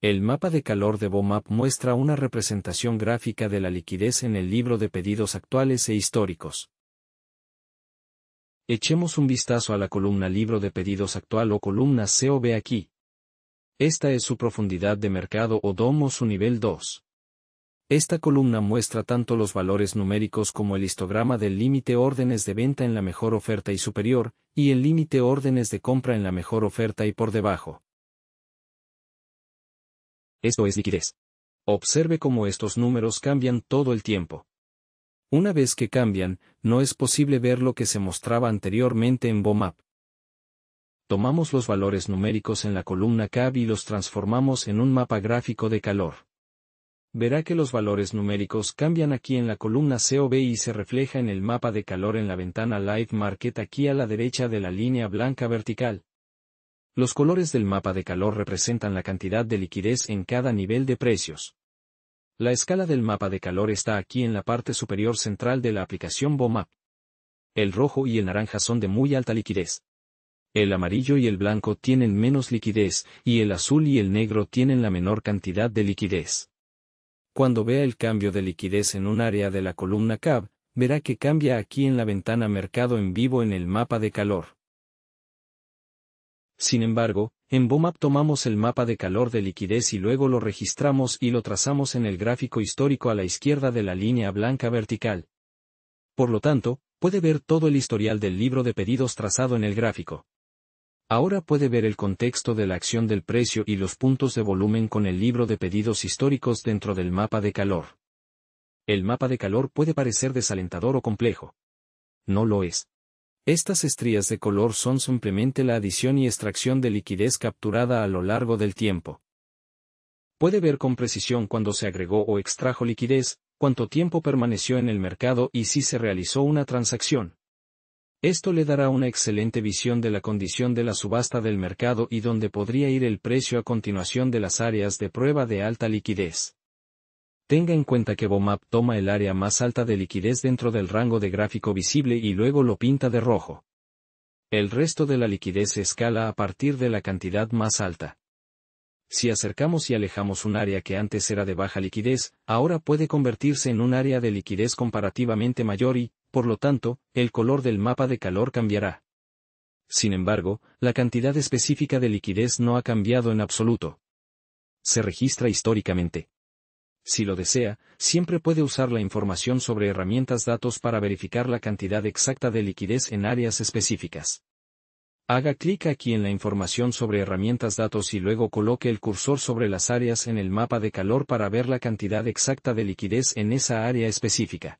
El mapa de calor de BOMAP muestra una representación gráfica de la liquidez en el libro de pedidos actuales e históricos. Echemos un vistazo a la columna libro de pedidos actual o columna COB aquí. Esta es su profundidad de mercado o DOM o su nivel 2. Esta columna muestra tanto los valores numéricos como el histograma del límite órdenes de venta en la mejor oferta y superior, y el límite órdenes de compra en la mejor oferta y por debajo esto es liquidez. Observe cómo estos números cambian todo el tiempo. Una vez que cambian, no es posible ver lo que se mostraba anteriormente en BOMAP. Tomamos los valores numéricos en la columna CAB y los transformamos en un mapa gráfico de calor. Verá que los valores numéricos cambian aquí en la columna COB y se refleja en el mapa de calor en la ventana Live Market aquí a la derecha de la línea blanca vertical. Los colores del mapa de calor representan la cantidad de liquidez en cada nivel de precios. La escala del mapa de calor está aquí en la parte superior central de la aplicación BOMAP. El rojo y el naranja son de muy alta liquidez. El amarillo y el blanco tienen menos liquidez, y el azul y el negro tienen la menor cantidad de liquidez. Cuando vea el cambio de liquidez en un área de la columna CAB, verá que cambia aquí en la ventana Mercado en vivo en el mapa de calor. Sin embargo, en BOMAP tomamos el mapa de calor de liquidez y luego lo registramos y lo trazamos en el gráfico histórico a la izquierda de la línea blanca vertical. Por lo tanto, puede ver todo el historial del libro de pedidos trazado en el gráfico. Ahora puede ver el contexto de la acción del precio y los puntos de volumen con el libro de pedidos históricos dentro del mapa de calor. El mapa de calor puede parecer desalentador o complejo. No lo es. Estas estrías de color son simplemente la adición y extracción de liquidez capturada a lo largo del tiempo. Puede ver con precisión cuándo se agregó o extrajo liquidez, cuánto tiempo permaneció en el mercado y si se realizó una transacción. Esto le dará una excelente visión de la condición de la subasta del mercado y dónde podría ir el precio a continuación de las áreas de prueba de alta liquidez. Tenga en cuenta que BOMAP toma el área más alta de liquidez dentro del rango de gráfico visible y luego lo pinta de rojo. El resto de la liquidez se escala a partir de la cantidad más alta. Si acercamos y alejamos un área que antes era de baja liquidez, ahora puede convertirse en un área de liquidez comparativamente mayor y, por lo tanto, el color del mapa de calor cambiará. Sin embargo, la cantidad específica de liquidez no ha cambiado en absoluto. Se registra históricamente si lo desea, siempre puede usar la información sobre herramientas datos para verificar la cantidad exacta de liquidez en áreas específicas. Haga clic aquí en la información sobre herramientas datos y luego coloque el cursor sobre las áreas en el mapa de calor para ver la cantidad exacta de liquidez en esa área específica.